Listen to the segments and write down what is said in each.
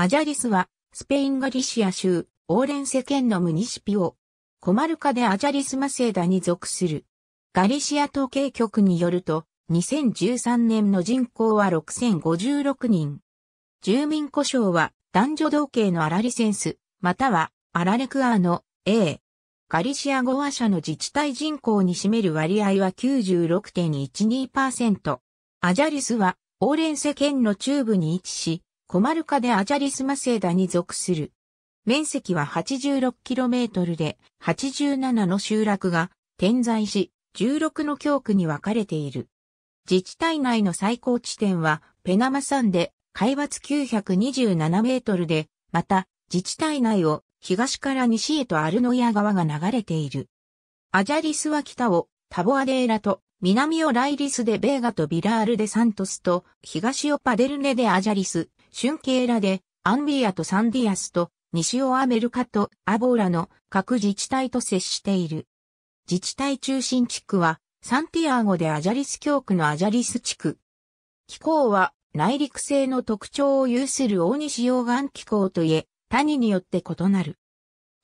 アジャリスは、スペインガリシア州、オーレンセ県のムニシピオ。コマルカでアジャリスマセーダに属する。ガリシア統計局によると、2013年の人口は6056人。住民故障は男女同型のアラリセンス、またはアラレクアの A。ガリシア語話者の自治体人口に占める割合は96.12%。アジャリスはオーレンセ県の中部に位置し、コマルカでアジャリスマセーダに属する。面積は 86km で87の集落が点在し、16の教区に分かれている。自治体内の最高地点はペナマ山で海抜927メートルで、また自治体内を東から西へとアルノイア川が流れている。アジャリスは北をタボアデーラと南をライリスでベーガとビラールでサントスと東をパデルネでアジャリス、シュンケーラで、アンビアとサンディアスと、西オアメルカとアボーラの各自治体と接している。自治体中心地区は、サンティアーゴでアジャリス教区のアジャリス地区。気候は内陸性の特徴を有する大西洋岸気候といえ、谷によって異なる。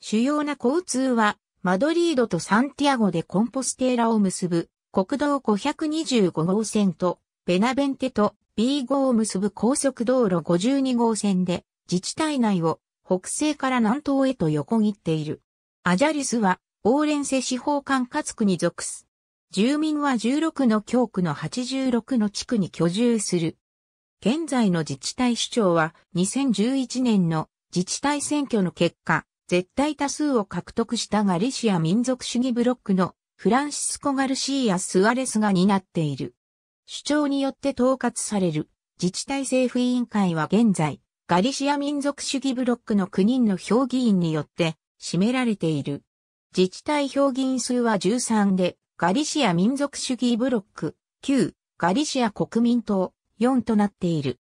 主要な交通は、マドリードとサンティアゴでコンポステーラを結ぶ国道525号線と、ベナベンテと B 号を結ぶ高速道路52号線で、自治体内を北西から南東へと横切っている。アジャリスは、オーレンセ司法管轄区に属す。住民は16の教区の86の地区に居住する。現在の自治体首長は2011年の自治体選挙の結果、絶対多数を獲得したガリシア民族主義ブロックのフランシスコ・ガルシーア・スアレスが担っている。主張によって統括される自治体政府委員会は現在、ガリシア民族主義ブロックの9人の評議員によって占められている。自治体評議員数は13で、ガリシア民族主義ブロック9、ガリシア国民党4となっている。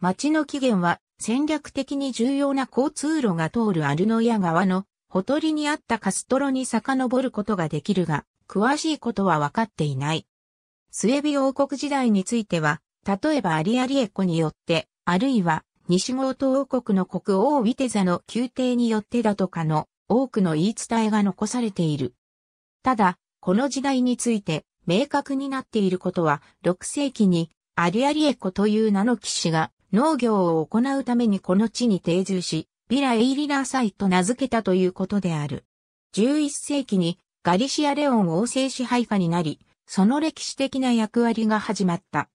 町の起源は戦略的に重要な交通路が通るアルノヤ川のほとりにあったカストロに遡ることができるが、詳しいことは分かっていない。スウェビ王国時代については、例えばアリアリエコによって、あるいは西元王国の国王ウィテザの宮廷によってだとかの多くの言い伝えが残されている。ただ、この時代について明確になっていることは、6世紀にアリアリエコという名の騎士が農業を行うためにこの地に定住し、ビラ・エイリーサイと名付けたということである。11世紀にガリシア・レオン王政支配下になり、その歴史的な役割が始まった。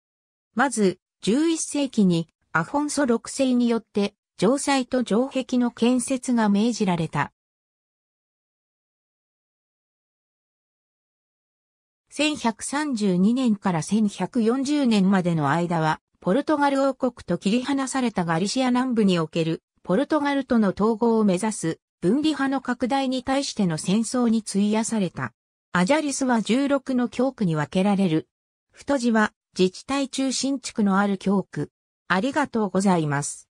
まず、11世紀にアフォンソ6世によって城塞と城壁の建設が命じられた。1132年から1140年までの間は、ポルトガル王国と切り離されたガリシア南部における、ポルトガルとの統合を目指す、分離派の拡大に対しての戦争に費やされた。アジャリスは16の教区に分けられる。太字は自治体中心地区のある教区。ありがとうございます。